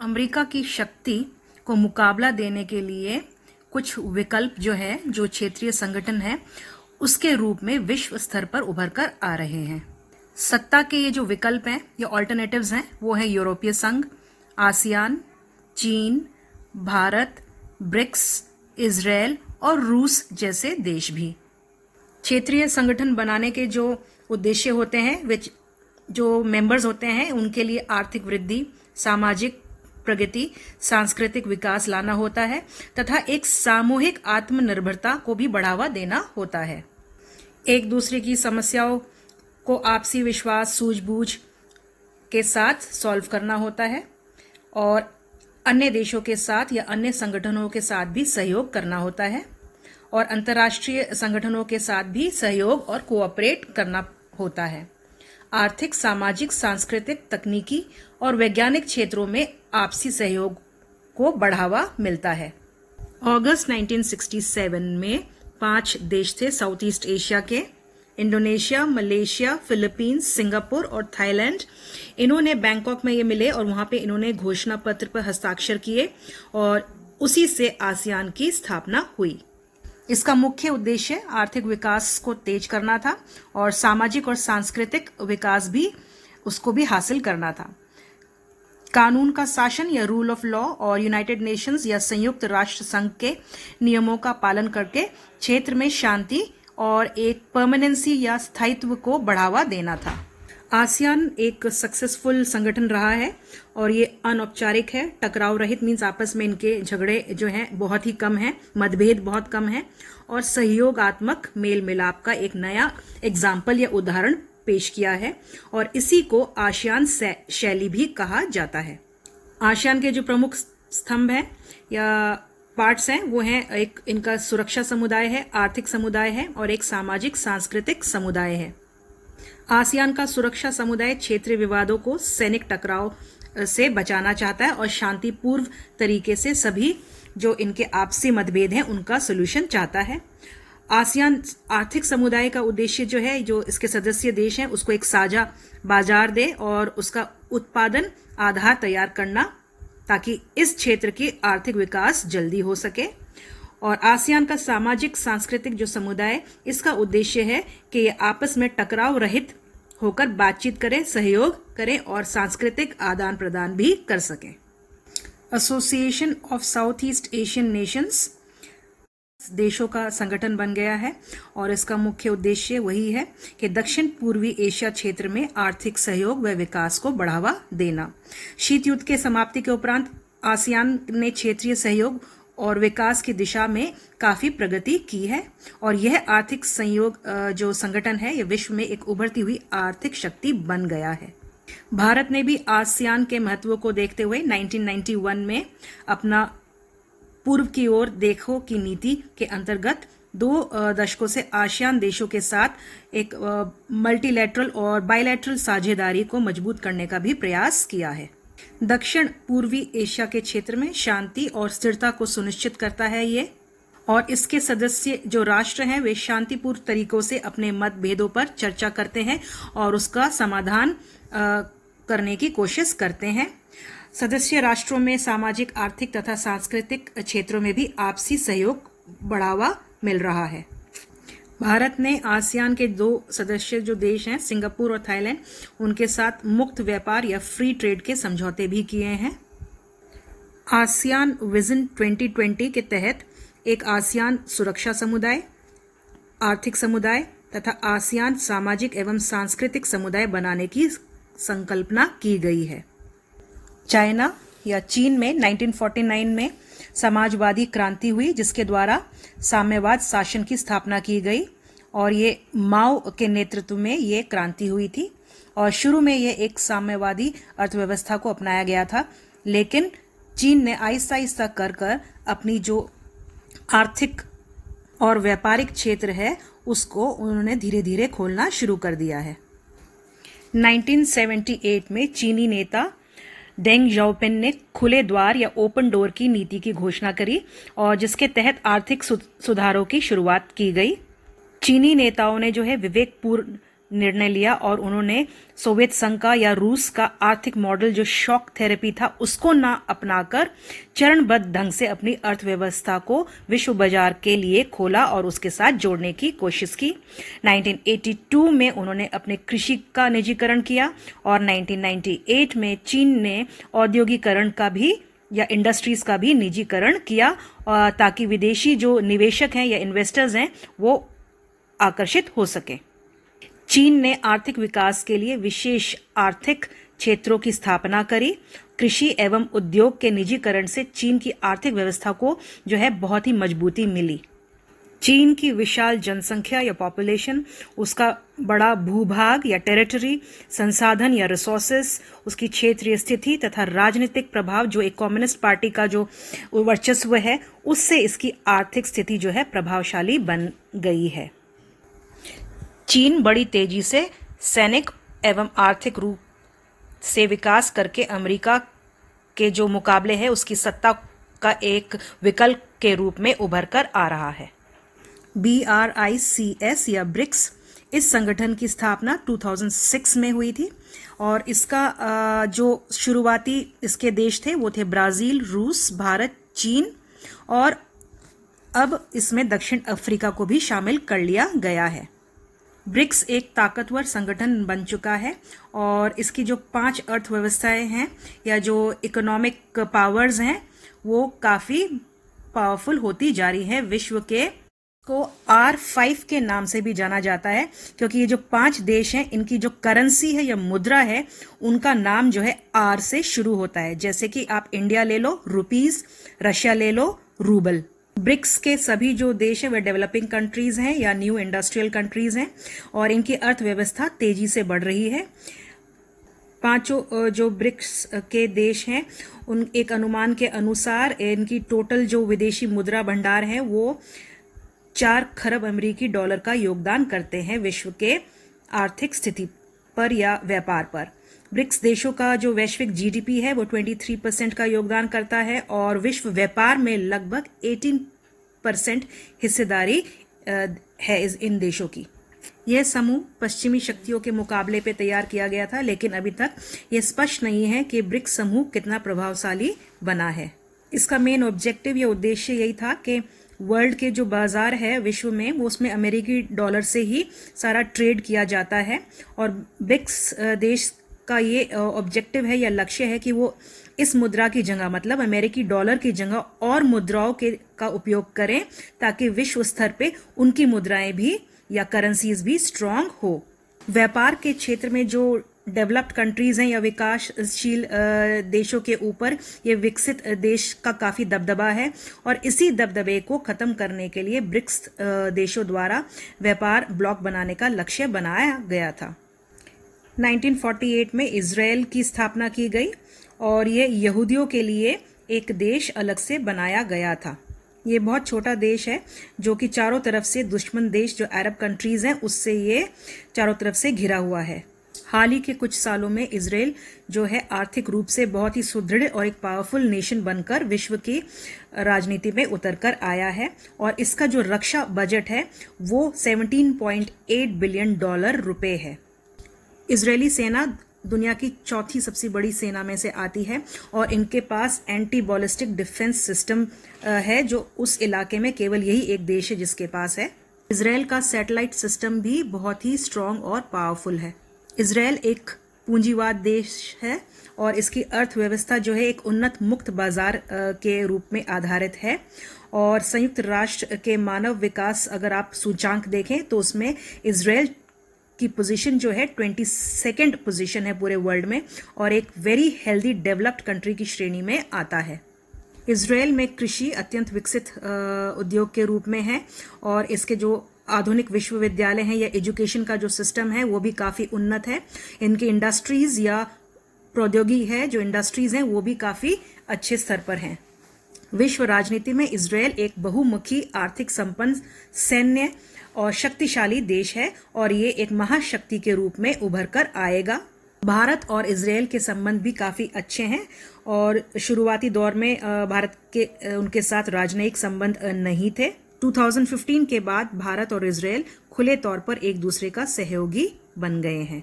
America की शक्ति को मुकाबला देने के लिए कुछ विकल्प जो है जो क्षेत्रीय संगठन है उसके रूप में विश्व स्तर पर उभर कर आ रहे हैं सत्ता के ये जो विकल्प हैं या ऑल्टरनेटिव्स हैं वो है यूरोपीय संघ आसियान चीन भारत ब्रिक्स इसराइल और रूस जैसे देश भी क्षेत्रीय संगठन बनाने के जो उद्देश्य होते हैं वे जो मेंबर्स होते हैं उनके लिए आर्थिक वृद्धि सामाजिक प्रगति सांस्कृतिक विकास लाना होता है तथा एक सामूहिक आत्मनिर्भरता को भी बढ़ावा देना होता है एक दूसरे की समस्याओं को आपसी विश्वास सूझबूझ के साथ सॉल्व करना होता है और अन्य देशों के साथ या अन्य संगठनों के साथ भी सहयोग करना होता है और अंतर्राष्ट्रीय संगठनों के साथ भी सहयोग और कोऑपरेट करना होता है आर्थिक सामाजिक सांस्कृतिक तकनीकी और वैज्ञानिक क्षेत्रों में आपसी सहयोग को बढ़ावा मिलता है अगस्त 1967 में पांच देश थे साउथ ईस्ट एशिया के इंडोनेशिया मलेशिया फिलीपींस सिंगापुर और थाईलैंड इन्होंने बैंकॉक में ये मिले और वहां पे इन्होंने घोषणा पत्र पर हस्ताक्षर किए और उसी से आसियान की स्थापना हुई इसका मुख्य उद्देश्य आर्थिक विकास को तेज करना था और सामाजिक और सांस्कृतिक विकास भी उसको भी हासिल करना था कानून का शासन या रूल ऑफ लॉ और यूनाइटेड नेशंस या संयुक्त राष्ट्र संघ के नियमों का पालन करके क्षेत्र में शांति और एक परमानेंसी या स्थायित्व को बढ़ावा देना था आसियान एक सक्सेसफुल संगठन रहा है और ये अनौपचारिक है टकराव रहित मीन्स आपस में इनके झगड़े जो हैं बहुत ही कम हैं मतभेद बहुत कम हैं और सहयोगात्मक मेल मिलाप का एक नया एग्जाम्पल या उदाहरण पेश किया है और इसी को आशियान शैली भी कहा जाता है आशियान के जो प्रमुख स्तंभ हैं या पार्ट्स हैं वो हैं एक इनका सुरक्षा समुदाय है आर्थिक समुदाय है और एक सामाजिक सांस्कृतिक समुदाय है आसियान का सुरक्षा समुदाय क्षेत्रीय विवादों को सैनिक टकराव से बचाना चाहता है और शांतिपूर्व तरीके से सभी जो इनके आपसी मतभेद हैं उनका सोल्यूशन चाहता है आसियान आर्थिक समुदाय का उद्देश्य जो है जो इसके सदस्य देश हैं उसको एक साझा बाजार दे और उसका उत्पादन आधार तैयार करना ताकि इस क्षेत्र की आर्थिक विकास जल्दी हो सके और आसियान का सामाजिक सांस्कृतिक जो समुदाय इसका उद्देश्य है कि ये आपस में टकराव रहित होकर बातचीत करें सहयोग करें और सांस्कृतिक आदान प्रदान भी कर सकें Association of South East Asian Nations देशों का संगठन बन गया है और इसका मुख्य उद्देश्य वही है कि दक्षिण पूर्वी एशिया क्षेत्र में आर्थिक सहयोग व विकास को बढ़ावा देना शीत युद्ध के समाप्ति के उपरांत आसियान ने क्षेत्रीय सहयोग और विकास की दिशा में काफ़ी प्रगति की है और यह आर्थिक संयोग जो संगठन है यह विश्व में एक उभरती हुई आर्थिक शक्ति बन गया है भारत ने भी आसियान के महत्व को देखते हुए 1991 में अपना पूर्व की ओर देखो की नीति के अंतर्गत दो दशकों से आसियान देशों के साथ एक मल्टीलेटरल और बायलैटरल साझेदारी को मजबूत करने का भी प्रयास किया है दक्षिण पूर्वी एशिया के क्षेत्र में शांति और स्थिरता को सुनिश्चित करता है ये और इसके सदस्य जो राष्ट्र हैं वे शांतिपूर्ण तरीकों से अपने मतभेदों पर चर्चा करते हैं और उसका समाधान आ, करने की कोशिश करते हैं सदस्य राष्ट्रों में सामाजिक आर्थिक तथा सांस्कृतिक क्षेत्रों में भी आपसी सहयोग बढ़ावा मिल रहा है भारत ने आसियान के दो सदस्य जो देश हैं सिंगापुर और थाईलैंड उनके साथ मुक्त व्यापार या फ्री ट्रेड के समझौते भी किए हैं आसियान विजन 2020 के तहत एक आसियान सुरक्षा समुदाय आर्थिक समुदाय तथा आसियान सामाजिक एवं सांस्कृतिक समुदाय बनाने की संकल्पना की गई है चाइना या चीन में 1949 में समाजवादी क्रांति हुई जिसके द्वारा साम्यवाद शासन की स्थापना की गई और ये माओ के नेतृत्व में ये क्रांति हुई थी और शुरू में ये एक साम्यवादी अर्थव्यवस्था को अपनाया गया था लेकिन चीन ने आहिस्ता आहिस्ता कर कर अपनी जो आर्थिक और व्यापारिक क्षेत्र है उसको उन्होंने धीरे धीरे खोलना शुरू कर दिया है 1978 में चीनी नेता डेंग जाओपिन ने खुले द्वार या ओपन डोर की नीति की घोषणा करी और जिसके तहत आर्थिक सुधारों की शुरुआत की गई चीनी नेताओं ने जो है विवेकपूर्ण निर्णय लिया और उन्होंने सोवियत संघ का या रूस का आर्थिक मॉडल जो शॉक थेरेपी था उसको ना अपनाकर चरणबद्ध ढंग से अपनी अर्थव्यवस्था को विश्व बाजार के लिए खोला और उसके साथ जोड़ने की कोशिश की 1982 में उन्होंने अपने कृषि का निजीकरण किया और 1998 में चीन ने औद्योगिकरण का भी या इंडस्ट्रीज का भी निजीकरण किया ताकि विदेशी जो निवेशक हैं या इन्वेस्टर्स हैं वो आकर्षित हो सकें चीन ने आर्थिक विकास के लिए विशेष आर्थिक क्षेत्रों की स्थापना करी कृषि एवं उद्योग के निजीकरण से चीन की आर्थिक व्यवस्था को जो है बहुत ही मजबूती मिली चीन की विशाल जनसंख्या या पॉपुलेशन उसका बड़ा भूभाग या टेरिटरी संसाधन या रिसोर्सेस उसकी क्षेत्रीय स्थिति तथा राजनीतिक प्रभाव जो एक कम्युनिस्ट पार्टी का जो वर्चस्व है उससे इसकी आर्थिक स्थिति जो है प्रभावशाली बन गई है चीन बड़ी तेजी से सैनिक एवं आर्थिक रूप से विकास करके अमेरिका के जो मुकाबले है उसकी सत्ता का एक विकल्प के रूप में उभर कर आ रहा है B R I C S या ब्रिक्स इस संगठन की स्थापना 2006 में हुई थी और इसका जो शुरुआती इसके देश थे वो थे ब्राज़ील रूस भारत चीन और अब इसमें दक्षिण अफ्रीका को भी शामिल कर लिया गया है ब्रिक्स एक ताकतवर संगठन बन चुका है और इसकी जो पांच अर्थव्यवस्थाएं हैं या जो इकोनॉमिक पावर्स हैं वो काफ़ी पावरफुल होती जा रही है विश्व के को आर फाइव के नाम से भी जाना जाता है क्योंकि ये जो पांच देश हैं इनकी जो करेंसी है या मुद्रा है उनका नाम जो है आर से शुरू होता है जैसे कि आप इंडिया ले लो रुपीज रशिया ले लो रूबल ब्रिक्स के सभी जो देश हैं वे डेवलपिंग कंट्रीज हैं या न्यू इंडस्ट्रियल कंट्रीज हैं और इनकी अर्थव्यवस्था तेजी से बढ़ रही है पांचों जो ब्रिक्स के देश हैं उन एक अनुमान के अनुसार इनकी टोटल जो विदेशी मुद्रा भंडार है वो चार खरब अमेरिकी डॉलर का योगदान करते हैं विश्व के आर्थिक स्थिति पर या व्यापार पर ब्रिक्स देशों का जो वैश्विक जीडीपी है वो 23 परसेंट का योगदान करता है और विश्व व्यापार में लगभग 18 परसेंट हिस्सेदारी है इन देशों की यह समूह पश्चिमी शक्तियों के मुकाबले पे तैयार किया गया था लेकिन अभी तक यह स्पष्ट नहीं है कि ब्रिक्स समूह कितना प्रभावशाली बना है इसका मेन ऑब्जेक्टिव या उद्देश्य यही था कि वर्ल्ड के जो बाजार है विश्व में वो उसमें अमेरिकी डॉलर से ही सारा ट्रेड किया जाता है और ब्रिक्स देश का ये ऑब्जेक्टिव है या लक्ष्य है कि वो इस मुद्रा की जगह मतलब अमेरिकी डॉलर की जगह और मुद्राओं के का उपयोग करें ताकि विश्व स्तर पे उनकी मुद्राएं भी या करेंसीज भी स्ट्रांग हो व्यापार के क्षेत्र में जो डेवलप्ड कंट्रीज हैं या विकासशील देशों के ऊपर ये विकसित देश का काफ़ी दबदबा है और इसी दबदबे को ख़त्म करने के लिए ब्रिक्स देशों द्वारा व्यापार ब्लॉक बनाने का लक्ष्य बनाया गया था 1948 में इसराइल की स्थापना की गई और ये यहूदियों के लिए एक देश अलग से बनाया गया था ये बहुत छोटा देश है जो कि चारों तरफ से दुश्मन देश जो अरब कंट्रीज़ हैं उससे ये चारों तरफ से घिरा हुआ है हाल ही के कुछ सालों में इसराइल जो है आर्थिक रूप से बहुत ही सुदृढ़ और एक पावरफुल नेशन बनकर विश्व की राजनीति में उतर कर आया है और इसका जो रक्षा बजट है वो 17.8 बिलियन डॉलर रुपए है इसराइली सेना दुनिया की चौथी सबसे बड़ी सेना में से आती है और इनके पास एंटी बॉलिस्टिक डिफेंस सिस्टम है जो उस इलाके में केवल यही एक देश है जिसके पास है इसराइल का सैटेलाइट सिस्टम भी बहुत ही स्ट्रांग और पावरफुल है इसराइल एक पूंजीवाद देश है और इसकी अर्थव्यवस्था जो है एक उन्नत मुक्त बाजार के रूप में आधारित है और संयुक्त राष्ट्र के मानव विकास अगर आप सूचांक देखें तो उसमें इसराइल की पोजीशन जो है ट्वेंटी सेकेंड पोजिशन है पूरे वर्ल्ड में और एक वेरी हेल्दी डेवलप्ड कंट्री की श्रेणी में आता है इसराइल में कृषि अत्यंत विकसित उद्योग के रूप में है और इसके जो आधुनिक विश्वविद्यालय हैं या एजुकेशन का जो सिस्टम है वो भी काफ़ी उन्नत है इनकी इंडस्ट्रीज़ या प्रौद्योगिकी है जो इंडस्ट्रीज़ हैं वो भी काफ़ी अच्छे स्तर पर हैं विश्व राजनीति में इसराइल एक बहुमुखी आर्थिक संपन्न सैन्य और शक्तिशाली देश है और ये एक महाशक्ति के रूप में उभर कर आएगा भारत और इसराइल के संबंध भी काफ़ी अच्छे हैं और शुरुआती दौर में भारत के उनके साथ राजनयिक संबंध नहीं थे 2015 के बाद भारत और इसराइल खुले तौर पर एक दूसरे का सहयोगी बन गए हैं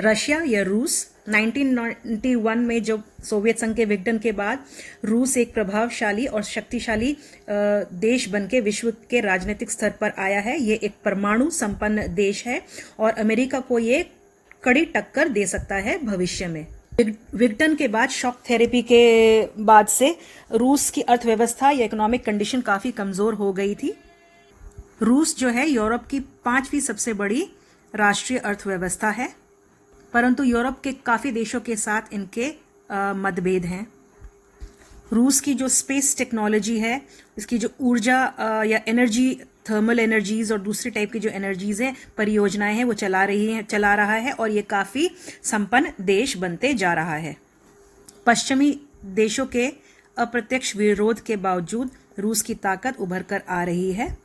रशिया या रूस 1991 में जब सोवियत संघ के विघटन के बाद रूस एक प्रभावशाली और शक्तिशाली देश बनके विश्व के राजनीतिक स्तर पर आया है ये एक परमाणु संपन्न देश है और अमेरिका को ये कड़ी टक्कर दे सकता है भविष्य में विघटन के बाद शॉक थेरेपी के बाद से रूस की अर्थव्यवस्था या इकोनॉमिक कंडीशन काफ़ी कमज़ोर हो गई थी रूस जो है यूरोप की पांचवी सबसे बड़ी राष्ट्रीय अर्थव्यवस्था है परंतु यूरोप के काफ़ी देशों के साथ इनके मतभेद हैं रूस की जो स्पेस टेक्नोलॉजी है इसकी जो ऊर्जा या एनर्जी थर्मल एनर्जीज और दूसरे टाइप की जो एनर्जीज हैं परियोजनाएं हैं वो चला रही हैं चला रहा है और ये काफ़ी संपन्न देश बनते जा रहा है पश्चिमी देशों के अप्रत्यक्ष विरोध के बावजूद रूस की ताकत उभर कर आ रही है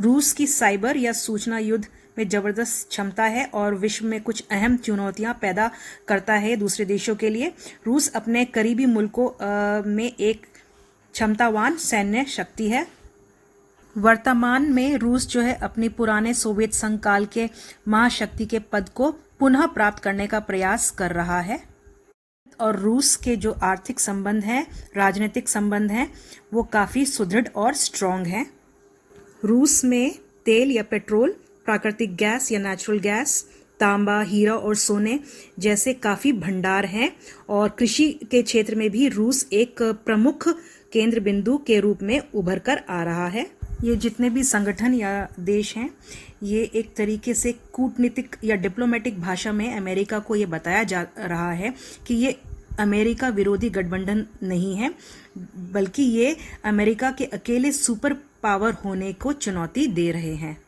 रूस की साइबर या सूचना युद्ध में ज़बरदस्त क्षमता है और विश्व में कुछ अहम चुनौतियां पैदा करता है दूसरे देशों के लिए रूस अपने करीबी मुल्कों में एक क्षमतावान सैन्य शक्ति है वर्तमान में रूस जो है अपने पुराने सोवियत संघ काल के महाशक्ति के पद को पुनः प्राप्त करने का प्रयास कर रहा है और रूस के जो आर्थिक संबंध हैं राजनीतिक संबंध हैं वो काफ़ी सुदृढ़ और स्ट्रांग हैं रूस में तेल या पेट्रोल प्राकृतिक गैस या नेचुरल गैस तांबा हीरा और सोने जैसे काफ़ी भंडार हैं और कृषि के क्षेत्र में भी रूस एक प्रमुख केंद्र बिंदु के रूप में उभर कर आ रहा है ये जितने भी संगठन या देश हैं ये एक तरीके से कूटनीतिक या डिप्लोमेटिक भाषा में अमेरिका को ये बताया जा रहा है कि ये अमेरिका विरोधी गठबंधन नहीं है बल्कि ये अमेरिका के अकेले सुपर पावर होने को चुनौती दे रहे हैं